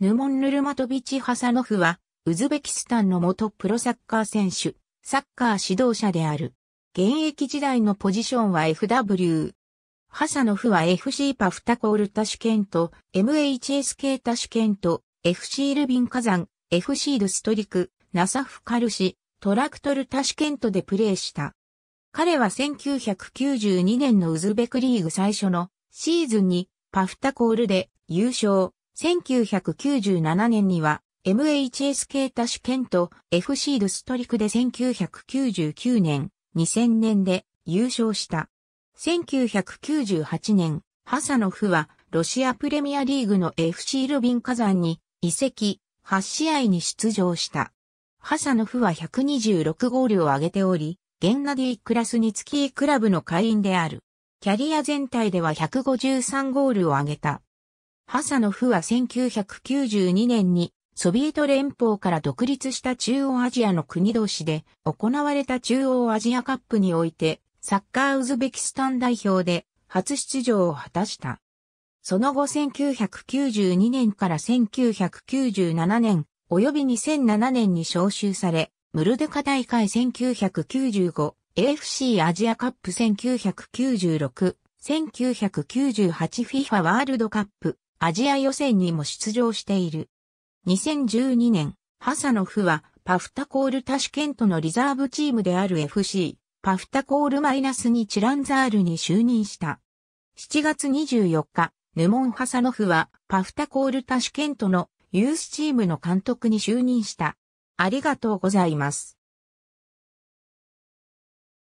ヌモン・ヌルマトビチ・ハサノフは、ウズベキスタンの元プロサッカー選手、サッカー指導者である。現役時代のポジションは FW。ハサノフは FC パフタコールタシュケント、MHSK タシュケント、FC ルビン火山、FC ルストリク、ナサフカルシ、トラクトルタシュケントでプレーした。彼は1992年のウズベクリーグ最初のシーズンにパフタコールで優勝、1997年には MHSK 多種県と FC ルストリクで1999年、2000年で優勝した。1998年、ハサノフはロシアプレミアリーグの FC ルビン火山に移籍8試合に出場した。ハサノフは126ゴールを挙げており、ゲンナディクラスニツキークラブの会員である。キャリア全体では153ゴールを挙げた。ハサノフは1992年にソビエト連邦から独立した中央アジアの国同士で行われた中央アジアカップにおいてサッカーウズベキスタン代表で初出場を果たした。その後1992年から1997年及び2007年に招集され、ムルデカ大会1995、AFC アジアカップ1996、1998FIFA ワールドカップアジア予選にも出場している。2012年、ハサノフはパフタコールタシケントのリザーブチームである FC、パフタコールマイナスにチランザールに就任した。7月24日、ヌモン・ハサノフはパフタコールタシケントのユースチームの監督に就任した。ありがとうございます。